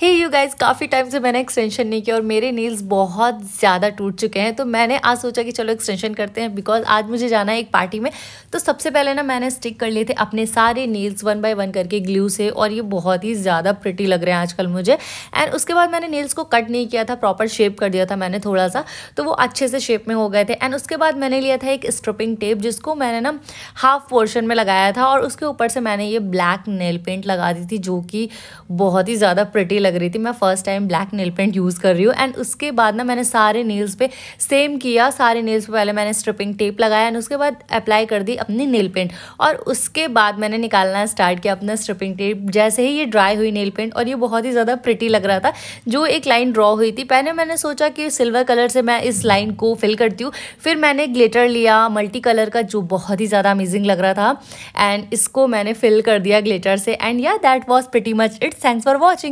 hey you guys काफ़ी time से मैंने एक्सटेंशन नहीं किया और मेरे नील्स बहुत ज़्यादा टूट चुके हैं तो मैंने आज सोचा कि चलो एक्सटेंशन करते हैं बिकॉज आज मुझे जाना है एक पार्टी में तो सबसे पहले ना मैंने स्टिक कर लिए थे अपने सारे नील्स वन बाय वन करके ग्लू से और ये बहुत ही ज़्यादा प्रिटी लग रहे हैं आजकल मुझे एंड उसके बाद मैंने नील्स को कट नहीं किया था प्रॉपर शेप कर दिया था मैंने थोड़ा सा तो वो अच्छे से शेप में हो गए थे एंड उसके बाद मैंने लिया था एक स्ट्रपिंग टेप जिसको मैंने ना हाफ पोर्शन में लगाया था और उसके ऊपर से मैंने ये ब्लैक नेल पेंट लगा दी थी जो कि बहुत ही ज़्यादा प्रिटी लग रही थी मैं first time black nail paint use कर रही हूँ एंड उसके बाद ना मैंने सारे नेल्स पे सेम किया सारे नेल्स पे पहले मैंने स्ट्रिपिंग टेप लगाया एंड उसके बाद अप्लाई कर दी अपनी नेल पेंट और उसके बाद मैंने निकालना स्टार्ट किया अपना स्ट्रिपिंग टेप जैसे ही ये ड्राई हुई नेल पेंट और ये बहुत ही ज़्यादा प्रिटी लग रहा था जो एक लाइन ड्रॉ हुई थी पहले मैंने सोचा कि सिल्वर कलर से मैं इस लाइन को फिल करती हूँ फिर मैंने ग्लेटर लिया मल्टी कलर का जो बहुत ही ज़्यादा अमेजिंग लग रहा था एंड इसको मैंने फिल कर दिया ग्लेटर से and yeah that was pretty much it's thanks for watching